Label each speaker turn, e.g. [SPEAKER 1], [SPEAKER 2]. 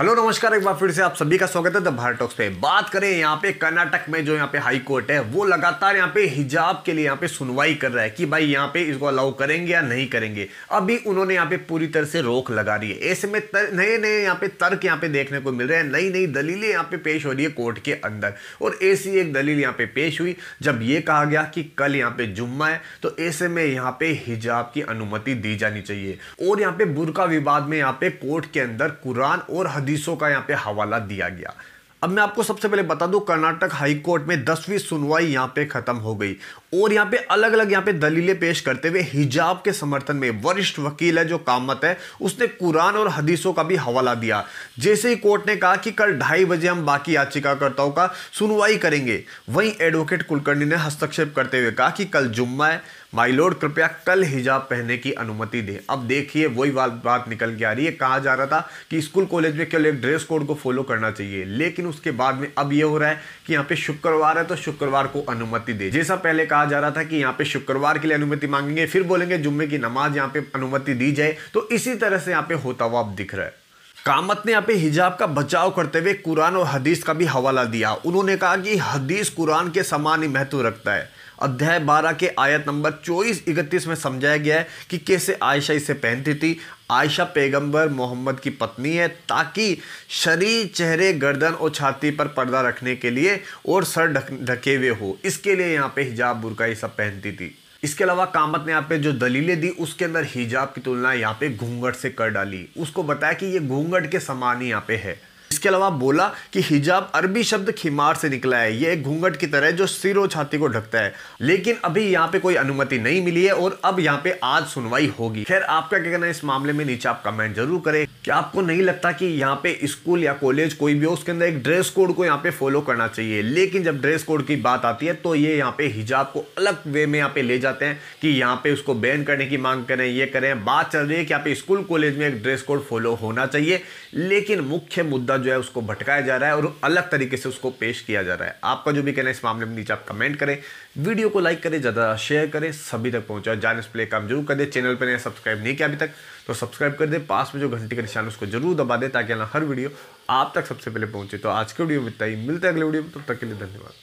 [SPEAKER 1] hello नमस्कार एक बार फिर से आप सभी का स्वागत है द भारत टॉक्स पे बात करें यहाँ पे कर्नाटक में जो यहाँ पे हाई कोर्ट है वो लगातार यहाँ पे हिजाब के लिए यहाँ पे सुनवाई कर रहा है कि भाई यहाँ पे इसको अलाउ करेंगे या नहीं करेंगे अभी उन्होंने यहाँ पे पूरी तरह से रोक लगा दी है ऐसे में नए नए यहाँ पे तर्क यहाँ पे देखने को मिल रहे हैं नई नई दलीलें यहाँ पे पेश हो रही है कोर्ट के अंदर और ऐसी एक दलील यहाँ पे पेश हुई जब ये कहा गया कि कल यहाँ पे जुम्मा है तो ऐसे में यहाँ पे हिजाब की अनुमति दी जानी चाहिए और यहाँ पे बुरका विवाद में यहाँ पे कोर्ट के अंदर कुरान और हदीस हदीसों का यहाँ पे हवाला दिया गया अब मैं आपको सबसे पहले बता दूं कर्नाटक हाई कोर्ट में दसवीं सुनवाई यहाँ पे खत्म हो गई और यहाँ पे अलग अलग यहाँ पे दलीलें पेश करते हुए हिजाब के समर्थन में वरिष्ठ वकील है जो कामत है उसने कुरान और हदीसों का भी हवाला दिया जैसे ही कोर्ट ने कहा कि कल ढाई बजे हम बाकी याचिकाकर्ताओं का सुनवाई करेंगे वहीं एडवोकेट कुलकर्णी ने हस्तक्षेप करते हुए कहा कि कल जुम्मा है माई लोड कृपया कल हिजाब पहनने की अनुमति दे अब देखिए वही बात निकल के आ रही है कहा जा रहा था कि स्कूल कॉलेज में केवल एक ड्रेस कोड को फॉलो करना चाहिए लेकिन उसके बाद में अब ये हो रहा है कि यहाँ पे शुक्रवार है तो शुक्रवार को अनुमति दे जैसा पहले कहा जा रहा था कि यहाँ पे शुक्रवार के लिए अनुमति मांगेंगे फिर बोलेंगे जुम्मे की नमाज यहाँ पे अनुमति दी जाए तो इसी तरह से यहाँ पे होता हुआ अब दिख रहा है कामत ने यहाँ पे हिजाब का बचाव करते हुए कुरान और हदीस का भी हवाला दिया उन्होंने कहा कि हदीस कुरान के समान ही महत्व रखता है अध्याय बारह के आयत नंबर चौबीस इकतीस में समझाया गया है कि कैसे आयशा इसे पहनती थी आयशा पैगंबर मोहम्मद की पत्नी है ताकि शरीर चेहरे गर्दन और छाती पर पर्दा रखने के लिए और सर ढके हुए हो इसके लिए यहाँ पे हिजाब बुरका ये सब पहनती थी इसके अलावा कामत ने यहाँ पे जो दलीलें दी उसके अंदर हिजाब की तुलना यहाँ पे घूंघट से कर डाली उसको बताया कि ये घूंघट के समान ही यहाँ पे है इसके अलावा बोला कि हिजाब अरबी शब्द खिमार से निकला है ये एक घूंघट की तरह जो सिरो छाती को ढकता है लेकिन अभी यहाँ पे कोई अनुमति नहीं मिली है और अब यहाँ पे आज सुनवाई होगी खैर आपका क्या कहना है इस मामले में नीचे आप कमेंट जरूर करें क्या आपको नहीं लगता कि यहाँ पे स्कूल या कॉलेज कोई भी हो उसके अंदर एक ड्रेस कोड को यहाँ पे फॉलो करना चाहिए लेकिन जब ड्रेस कोड की बात आती है तो ये यहाँ पे हिजाब को अलग वे में यहाँ पे ले जाते हैं कि यहाँ पे उसको बैन करने की मांग करें ये करें बात चल रही है कि यहाँ पे स्कूल कॉलेज में एक ड्रेस कोड फॉलो होना चाहिए लेकिन मुख्य मुद्दा जो जो है उसको भटकाया जा रहा है और अलग तरीके से उसको पेश किया जा रहा है आपका जो भी कहना है इस मामले में नीचे आप कमेंट करें वीडियो को लाइक करें ज़्यादा शेयर करें सभी तक पहुँचाए जान प्ले काम जरूर कर दे चैनल पर नया सब्सक्राइब नहीं किया अभी तक तो सब्सक्राइब कर दे पास में जो घंटी का निशान उसको जरूर दबा दे ताकि हर वीडियो आप तक सबसे पहले पहुँचे तो आज के वीडियो में इतना ही मिलता है अगले वीडियो में तब तक के लिए धन्यवाद